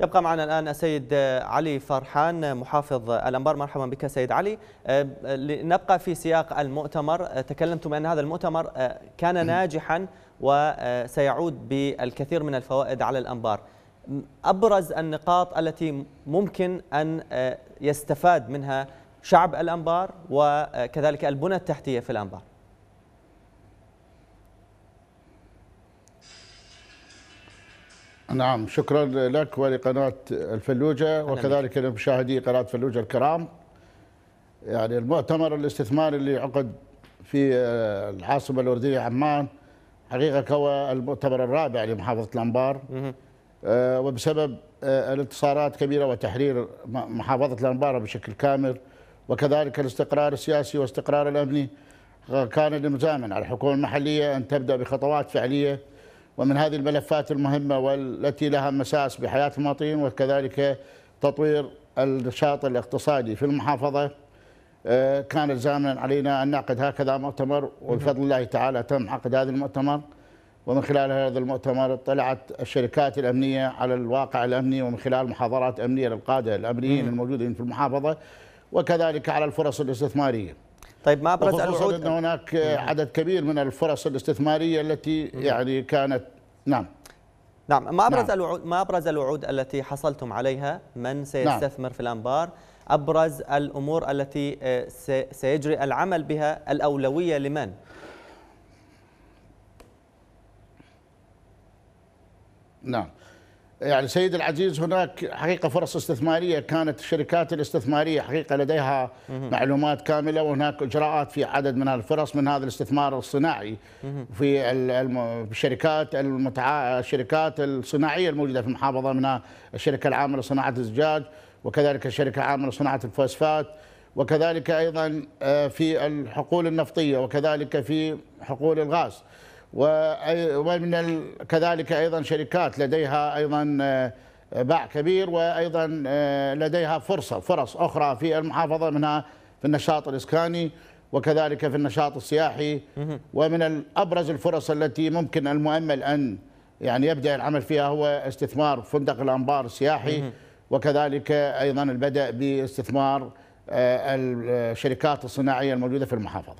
يبقى معنا الآن السيد علي فرحان محافظ الأنبار مرحبا بك سيد علي آه، لنبقى في سياق المؤتمر آه، تكلمتم أن هذا المؤتمر آه، كان ناجحا وسيعود بالكثير من الفوائد على الأنبار أبرز النقاط التي ممكن أن يستفاد منها شعب الأنبار وكذلك البنى التحتية في الأنبار نعم شكرا لك ولقناة الفلوجة وكذلك لمشاهدي قناة فلوجة الكرام يعني المؤتمر الاستثماري اللي عقد في آه، العاصمة الأردنية عمان حقيقة هو المؤتمر الرابع لمحافظة الأنبار آه، وبسبب آه، الانتصارات كبيرة وتحرير محافظة الأنبار بشكل كامل وكذلك الاستقرار السياسي والاستقرار الأمني كان المزامن على الحكومة المحلية أن تبدأ بخطوات فعلية ومن هذه الملفات المهمة والتي لها مساس بحياة المواطنين وكذلك تطوير النشاط الاقتصادي في المحافظة آه، كان الزامنا علينا أن نعقد هكذا مؤتمر وبفضل الله تعالى تم عقد هذا المؤتمر ومن خلال هذا المؤتمر اطلعت الشركات الأمنية على الواقع الأمني ومن خلال محاضرات أمنية للقادة الأمنيين الموجودين في المحافظة وكذلك على الفرص الاستثمارية طيب ما ابرز الوعود ان هناك عدد كبير من الفرص الاستثماريه التي يعني كانت نعم نعم ما ابرز نعم. الوعود ما ابرز الوعود التي حصلتم عليها من نعم. سيستثمر نعم. في الانبار ابرز الامور التي آه، سيجري العمل بها الاولويه لمن نعم يعني سيد العزيز هناك حقيقة فرص استثمارية كانت الشركات الاستثمارية حقيقة لديها معلومات كاملة وهناك إجراءات في عدد من الفرص من هذا الاستثمار الصناعي في الشركات المتع... الشركات الصناعية الموجودة في المحافظة منها الشركة العامة لصناعة الزجاج وكذلك الشركة العامة لصناعة الفوسفات وكذلك أيضا آه، في الحقول النفطية وكذلك في حقول الغاز ومن كذلك أيضا شركات لديها أيضا آه، باع كبير وأيضا آه، لديها فرصة فرص أخرى في المحافظة منها في النشاط الإسكاني وكذلك في النشاط السياحي ومن أبرز الفرص التي ممكن المؤمل أن يعني يبدأ العمل فيها هو استثمار فندق الأنبار السياحي وكذلك أيضا البدء باستثمار آه، الشركات الصناعية الموجودة في المحافظة